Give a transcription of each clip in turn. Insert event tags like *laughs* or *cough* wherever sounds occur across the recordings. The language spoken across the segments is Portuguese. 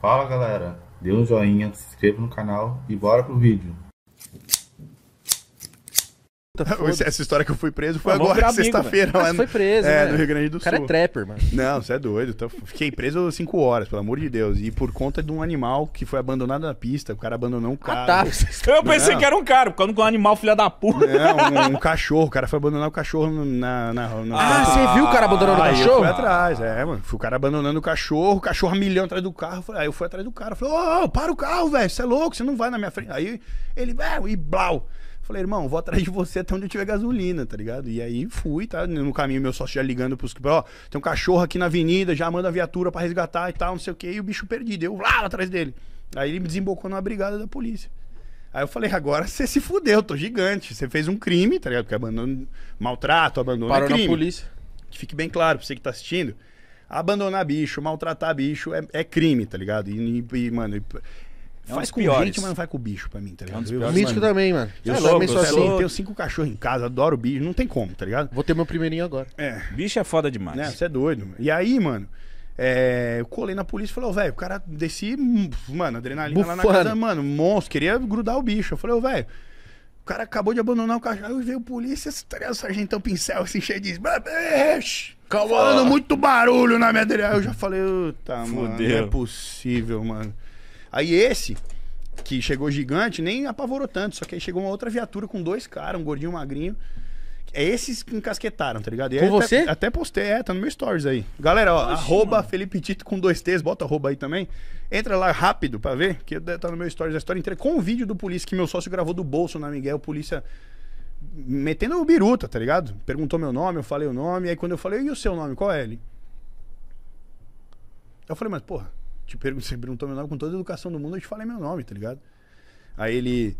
Fala galera, dê um joinha, se inscreva no canal e bora pro vídeo puta, *laughs* foda Essa história que eu fui preso foi agora, né? sexta-feira. lá foi preso, é, né? no Rio Grande do Sul. O cara é trapper, mano. Não, você é doido. Então, fiquei preso cinco horas, pelo amor de Deus. E por conta de um animal que foi abandonado na pista. O cara abandonou um ah, carro. Ah, tá. Eu pensei não. que era um cara, porque um é animal filha da puta. Não, um, um, cachorro. O cara foi abandonar o cachorro na... na, na ah, você viu o cara abandonando ah, o cachorro? eu fui atrás, é, mano. Fui o cara abandonando o cachorro, o cachorro a milhão atrás do carro. Aí eu fui atrás do cara. Falei, ô, oh, para o carro, velho. Você é louco, você não vai na minha frente. Aí ele... É, e blau. Falei, irmão, vou atrás de você até onde eu tiver gasolina, tá ligado? E aí fui, tá? No caminho, meu sócio já ligando pros. Ó, tem um cachorro aqui na avenida, já manda a viatura para resgatar e tal, não sei o quê. E o bicho perdido. Eu lá atrás dele. Aí ele me desembocou na brigada da polícia. Aí eu falei, agora você se fudeu, tô gigante. Você fez um crime, tá ligado? Porque abandono, maltrato, abandono Parou é crime. na polícia. Que fique bem claro pra você que tá assistindo. Abandonar bicho, maltratar bicho é, é crime, tá ligado? E, e mano, é faz com piores. gente, mas não faz com o bicho pra mim, tá ligado? É um Mítico também, mano. Eu, eu é sou, louco, sou é assim. Louco. Tenho cinco cachorros em casa, adoro bicho, não tem como, tá ligado? Vou ter meu primeirinho agora. É. Bicho é foda demais. Né? Você é doido. Mano. E aí, mano, é, eu colei na polícia e falei, velho, o cara desci, mano, adrenalina lá na casa, mano, monstro, queria grudar o bicho. Eu falei, ô, velho, o cara acabou de abandonar o cachorro. Aí veio a polícia, tá ligado? Sargentão pincel, assim, cheio de. Calma. Falando muito barulho na minha. Eu já falei, tá mano, não é possível, mano. Aí esse, que chegou gigante, nem apavorou tanto. Só que aí chegou uma outra viatura com dois caras, um gordinho, um magrinho. É esses que encasquetaram, tá ligado? E com você? Até, até, postei, é, tá no meu stories aí. Galera, ó, Oxi, arroba mano. Felipe Tito com dois T's, bota arroba aí também. Entra lá rápido pra ver, que é, tá no meu stories a história inteira, com o vídeo do polícia que meu sócio gravou do bolso na Miguel, polícia metendo o biruta, tá ligado? Perguntou meu nome, eu falei o nome, aí quando eu falei, e o seu nome, qual é ele? Eu falei, mas porra, te pergunto, você perguntou meu nome com toda a educação do mundo, eu te falei meu nome, tá ligado? Aí ele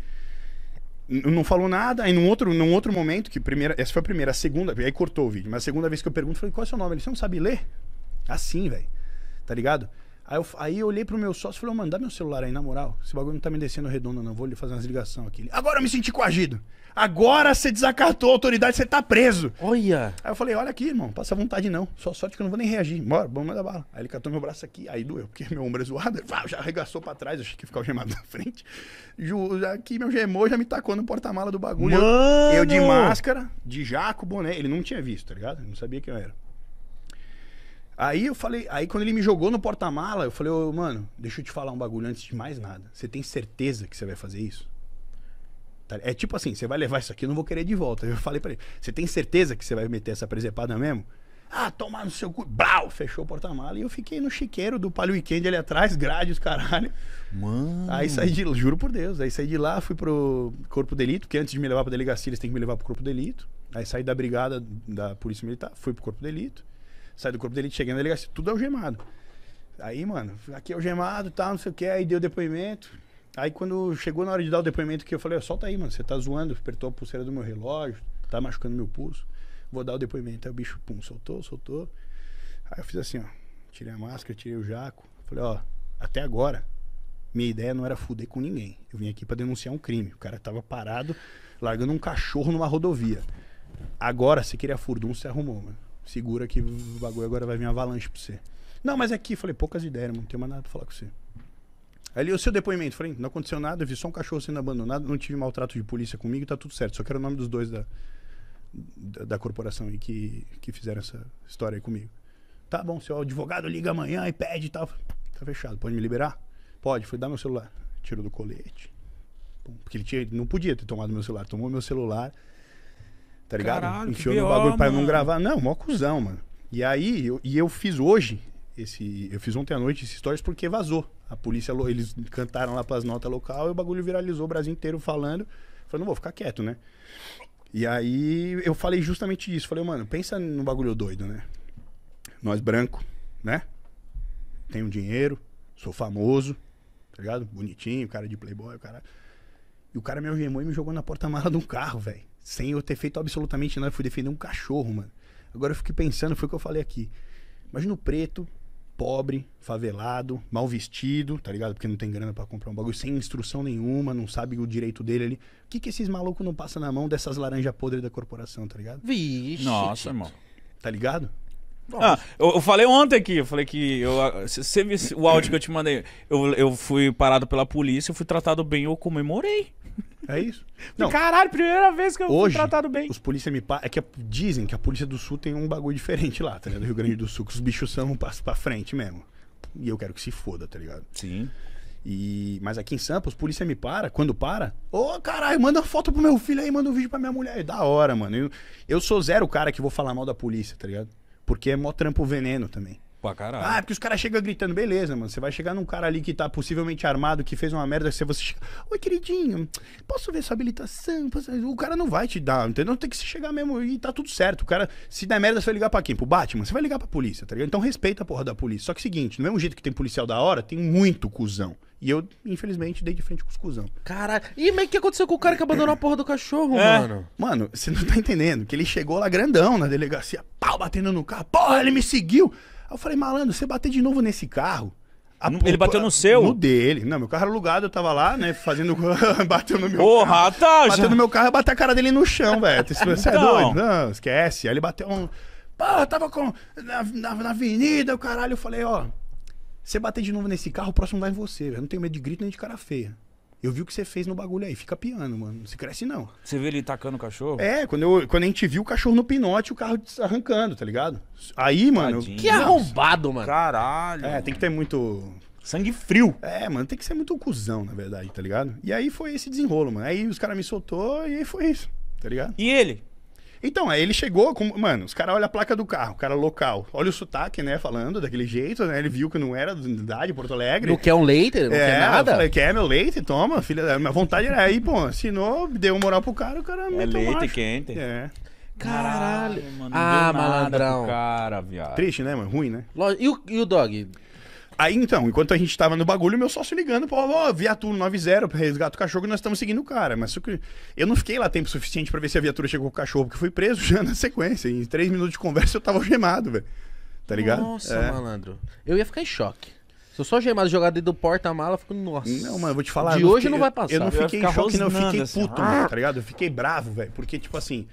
não falou nada, aí num outro, num outro momento, que primeira, essa foi a primeira, a segunda, aí cortou o vídeo, mas a segunda vez que eu pergunto, eu falei, qual é o seu nome? Ele, você não sabe ler? Assim, velho, tá ligado? Aí eu, aí eu olhei pro meu sócio e falei, oh, mano, dá meu celular aí, na moral, esse bagulho não tá me descendo redondo não, vou lhe fazer umas ligações aqui. Agora eu me senti coagido. Agora você desacatou a autoridade, você tá preso. Olha. Aí eu falei, olha aqui, irmão, passa vontade não. Só sorte que eu não vou nem reagir. Bora, vamos mandar bala. Aí ele catou meu braço aqui, aí doeu, porque meu ombro é zoado. Ah, já arregaçou pra trás, achei que ia ficar o gemado na frente. Aqui meu gemou já me tacou no porta-mala do bagulho. Mano. Eu, eu de máscara, de jaco, boné. Ele não tinha visto, tá ligado? Ele não sabia quem eu era. Aí eu falei, aí quando ele me jogou no porta-mala, eu falei, ô, mano, deixa eu te falar um bagulho antes de mais nada. Você tem certeza que você vai fazer isso? Tá é tipo assim, você vai levar isso aqui, eu não vou querer de volta. Eu falei para ele, você tem certeza que você vai meter essa presepada mesmo? Ah, tomar no seu cu. Blau! Fechou o porta-mala e eu fiquei no chiqueiro do Palio Weekend ali atrás, grade os caralho. Mano. Aí saí de juro por Deus. Aí saí de lá, fui pro Corpo Delito, porque antes de me levar pra delegacia, eles têm que me levar pro Corpo Delito. Aí saí da brigada da Polícia Militar, fui pro Corpo Delito. Saí do Corpo Delito, cheguei na delegacia, tudo algemado. Aí, mano, aqui algemado e tal, não sei o que, aí deu depoimento. Aí quando chegou na hora de dar o depoimento que eu falei, solta aí, mano, você tá zoando, apertou a pulseira do meu relógio, tá machucando meu pulso, vou dar o depoimento. Aí o bicho, pum, soltou, soltou. Aí eu fiz assim, ó, tirei a máscara, tirei o jaco, falei, ó, até agora, minha ideia não era fuder com ninguém. Eu vim aqui para denunciar um crime. O cara tava parado, largando um cachorro numa rodovia. Agora, se queria furdum, você arrumou, mano. Segura que o bagulho agora vai vir uma avalanche pra você. Não, mas aqui, é falei, poucas ideias, não tenho mais nada pra falar com você. Ali, o seu depoimento, falei, não aconteceu nada, vi só um cachorro sendo abandonado, não tive maltrato de polícia comigo, tá tudo certo. Só quero o nome dos dois da, da, da corporação aí que, que fizeram essa história aí comigo. Tá bom, seu advogado liga amanhã e pede e tal. Tá fechado, pode me liberar? Pode, foi dar meu celular. Tiro do colete. Porque ele, tinha, não podia ter tomado meu celular, tomou meu celular. Tá ligado? Caralho, Enfiou no bagulho pra não gravar. Não, mó cuzão, mano. E aí, eu, e eu fiz hoje, esse. Eu fiz ontem à noite esse stories porque vazou. A polícia, eles cantaram lá pras notas local e o bagulho viralizou o Brasil inteiro falando. Falei, não vou ficar quieto, né? E aí eu falei justamente isso. Falei, mano, pensa no bagulho doido, né? Nós branco, né? Tenho dinheiro, sou famoso, tá ligado? Bonitinho, cara de playboy, o cara. E o cara me algemou e me jogou na porta-mala de um carro, velho. Sem eu ter feito absolutamente nada. Eu fui defender um cachorro, mano. Agora eu fiquei pensando, foi o que eu falei aqui. Imagina o preto pobre, favelado, mal vestido, tá ligado? Porque não tem grana para comprar um bagulho, sem instrução nenhuma, não sabe o direito dele ali. O que, que esses malucos não passam na mão dessas laranjas podres da corporação, tá ligado? Vixe. Nossa, irmão. Tá ligado? Ah, eu, eu, falei ontem aqui, eu falei que. Eu, ah, você viu o áudio que eu te mandei? Eu, eu fui parado pela polícia, eu fui tratado bem, eu comemorei. É isso. Não, Caralho, primeira vez que eu hoje, fui tratado bem. Os polícia me é que a, dizem que a polícia do Sul tem um bagulho diferente lá, tá ligado? Do Rio Grande do Sul, que os bichos são um passo pra frente mesmo. E eu quero que se foda, tá ligado? Sim. E, mas aqui em Sampa, os polícia me para, quando para, ô oh, caralho, manda uma foto pro meu filho aí, manda um vídeo pra minha mulher. É da hora, mano. Eu, eu sou zero cara que vou falar mal da polícia, tá ligado? Porque é mó trampo veneno também. Pra caralho. Ah, é porque os caras chegam gritando, beleza, mano. Você vai chegar num cara ali que tá possivelmente armado, que fez uma merda, se você chega. Oi, queridinho, posso ver sua habilitação? O cara não vai te dar, entendeu? Tem que se chegar mesmo e tá tudo certo. O cara, se der merda, você vai ligar pra quem? Pro Batman? Você vai ligar pra polícia, tá ligado? Então respeita a porra da polícia. Só que é seguinte, do mesmo jeito que tem policial da hora, tem muito cuzão. E eu, infelizmente, dei de frente com os cuzão. Caralho. E mas o que aconteceu com o cara que abandonou a porra do cachorro, é. mano? Mano, você não tá entendendo. Que ele chegou lá grandão na delegacia, pau, batendo no carro. Porra, ele me seguiu. Aí eu falei, malandro, você bater de novo nesse carro. A, ele bateu no seu? No dele. Não, meu carro era alugado, eu tava lá, né, fazendo. *laughs* bateu no meu Porra, carro. tá, Bateu já... no meu carro e bateu a cara dele no chão, velho. *laughs* Você é então. doido? Não, esquece. Aí ele bateu um. Pô, tava com. Na, na, na avenida, o caralho. Eu falei, ó. Você bater de novo nesse carro, o próximo vai em você, velho. Não tenho medo de grito nem de cara feia. Eu vi o que você fez no bagulho aí, fica piano, mano. Não se cresce, não. Você vê ele tacando o cachorro? É, quando, eu, quando a gente viu o cachorro no pinote, o carro arrancando, tá ligado? Aí, mano. Tadinho. Que arrombado, mano. Caralho. É, mano. tem que ter muito. Sangue frio. É, é, mano, tem que ser muito cuzão, na verdade, tá ligado? E aí foi esse desenrolo, mano. Aí os caras me soltou e aí foi isso, tá ligado? E ele? Então, aí ele chegou, com... mano, os caras olham a placa do carro, o cara local, olha o sotaque, né, falando daquele jeito, né, ele viu que não era da cidade, Porto Alegre. Não quer é um leite, não é, quer nada. falei, quer meu leite? Toma, filha da... Minha vontade era aí, pô, assinou, deu moral pro cara, o cara... É leite quente. É. Caralho, mano. ah, malandrão. cara, viado. Triste, né, mano? Ruim, né? E o, e o dog? Aí então, enquanto a gente tava no bagulho, meu sócio ligando, pô, ó, oh, viatura 90, resgata o cachorro e nós estamos seguindo o cara. Mas eu não fiquei lá tempo suficiente para ver se a viatura chegou com o cachorro, porque fui preso *laughs* já na sequência. Em três minutos de conversa eu tava gemado, velho. Tá ligado? Nossa, é. malandro. Eu ia ficar em choque. Se eu só gemado jogado dentro do porta-mala, eu fico, nossa. Não, mano, eu vou te falar. De hoje fiquei, não vai passar. Eu não eu fiquei em choque, não. Eu fiquei assim, puto, mano, tá ligado? Eu fiquei bravo, velho. Porque, tipo assim,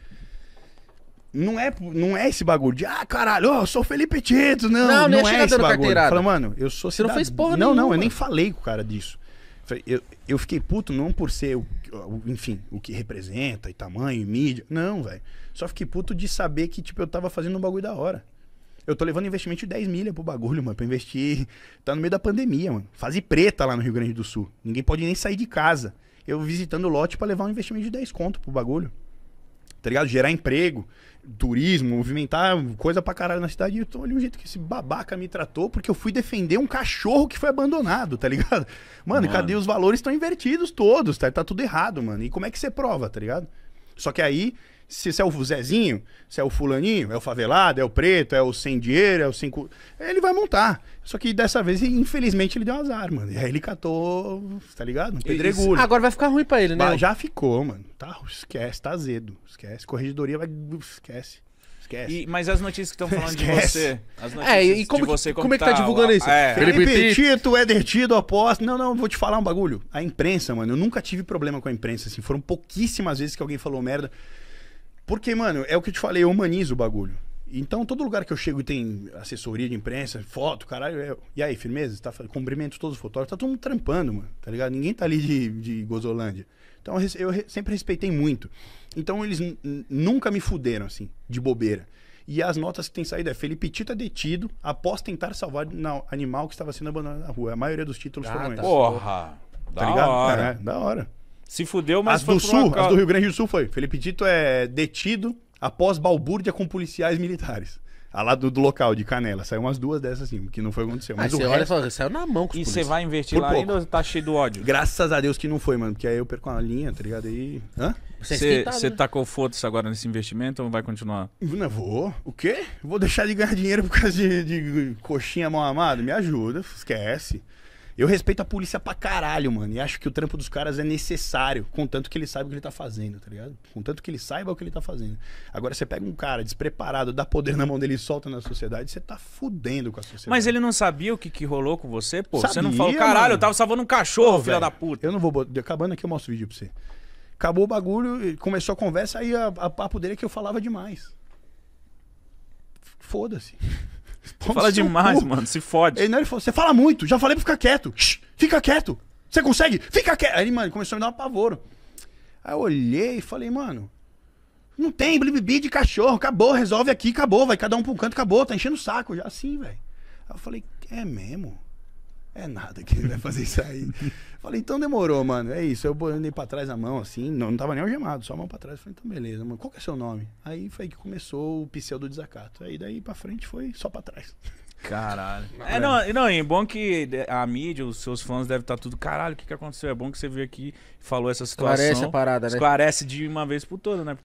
não é, não é esse bagulho de, ah, caralho, eu sou Felipe Tito. Não, não, não, é, é esse bagulho. Carteirada. Fala, mano, eu sou cidadão. Você não fez porra Não, nenhuma. não, eu nem falei com o cara disso. Eu, eu fiquei puto não por ser, o, enfim, o que representa e tamanho e mídia. Não, velho. Só fiquei puto de saber que, tipo, eu tava fazendo um bagulho da hora. Eu tô levando investimento de 10 milha pro bagulho, mano, pra investir. Tá no meio da pandemia, mano. Fase preta lá no Rio Grande do Sul. Ninguém pode nem sair de casa. Eu visitando o lote para levar um investimento de 10 conto pro bagulho tá ligado? Gerar emprego, turismo, movimentar coisa pra caralho na cidade. Então, ali o jeito que esse babaca me tratou, porque eu fui defender um cachorro que foi abandonado, tá ligado? Mano, mano. cadê os valores? Estão invertidos todos, tá? Tá tudo errado, mano. E como é que você prova, tá ligado? Só que aí se, se é o Zezinho, se é o fulaninho, é o favelado, é o preto, é o sem dinheiro, é o cinco... Ele vai montar. Só que dessa vez, infelizmente, ele deu azar, mano. E aí ele catou, tá ligado? Um pedregulho. Isso. Agora vai ficar ruim pra ele, né? Mas já ficou, mano. Tá, esquece, tá azedo. Esquece. Corregedoria vai... Esquece. E, mas as notícias que estão falando Esquece. de você. As notícias é, e como, de você, como, como é que tá, tá divulgando isso? É. Felipe, Felipe Tito, é detido, aposto. Não, não, vou te falar um bagulho. A imprensa, mano, eu nunca tive problema com a imprensa, assim. Foram pouquíssimas vezes que alguém falou merda. Porque, mano, é o que eu te falei, eu humanizo o bagulho. Então, todo lugar que eu chego e tem assessoria de imprensa, foto, caralho. Eu... E aí, firmeza? Tá, cumprimento todos os fotógrafos. Tá todo mundo trampando, mano, tá ligado? Ninguém tá ali de, de Gozolândia. Então, eu re... sempre respeitei muito. Então, eles nunca me fuderam, assim, de bobeira. E as notas que tem saído é Felipe é detido após tentar salvar o animal que estava sendo abandonado na rua. A maioria dos títulos ah, foram tá. esses. Porra! Tá, tá da ligado? Hora. É, da hora. Se fudeu, mas as foi do Sul, As do Rio Grande do Sul foi. Felipe Dito é detido após balbúrdia com policiais militares. A ah, lá do, do, local, de Canela. Saiu umas duas dessas assim, que não foi o que aconteceu. Mas você resto... olha e fala, saiu na mão com os E você vai investir lá ainda ou tá cheio do ódio? Graças a Deus que não foi, mano. Porque aí eu perco a linha, tá ligado? Aí... Hã? Você é né? tacou foda-se agora nesse investimento ou vai continuar? Não vou. O quê? Vou deixar de ganhar dinheiro por causa de, de coxinha mal amada? Me ajuda, esquece. Eu respeito a polícia pra caralho, mano. E acho que o trampo dos caras é necessário, contanto que ele saiba o que ele tá fazendo, tá ligado? Contanto que ele saiba o que ele tá fazendo. Agora, você pega um cara despreparado, dá poder na mão dele e solta na sociedade, você tá fudendo com a sociedade. Mas ele não sabia o que, que rolou com você, pô? Sabia, você não falou, caralho, mano. eu tava salvando um cachorro, filha da puta. Eu não vou. Acabando aqui, eu mostro o vídeo pra você. Acabou o bagulho, começou a conversa, aí a, a papo dele é que eu falava demais. Foda-se. *laughs* Você fala demais, cu. mano. Se fode. Ele, não, ele falou, você fala muito. Já falei pra ficar quieto. Shhh, fica quieto. Você consegue? Fica quieto. Aí mano, começou a me dar um pavoro. Aí eu olhei e falei, mano, não tem blibibi de cachorro. Acabou, resolve aqui, acabou. Vai cada um pra um canto, acabou. Tá enchendo o saco já assim, velho. Aí eu falei, é mesmo? É nada que ele vai fazer isso aí. falei, então demorou, mano. É isso. Eu andei pra trás a mão, assim. Não, não tava nem algemado, só a mão pra trás. Falei, então beleza, mano. Qual que é seu nome? Aí foi que começou o do desacato. Aí daí pra frente foi só pra trás. Caralho. É, não, não, é bom que a mídia, os seus fãs devem estar tá tudo. Caralho, o que, que aconteceu? É bom que você veio aqui falou essa situação. Esclarece a parada, né? Esclarece de uma vez por toda, né?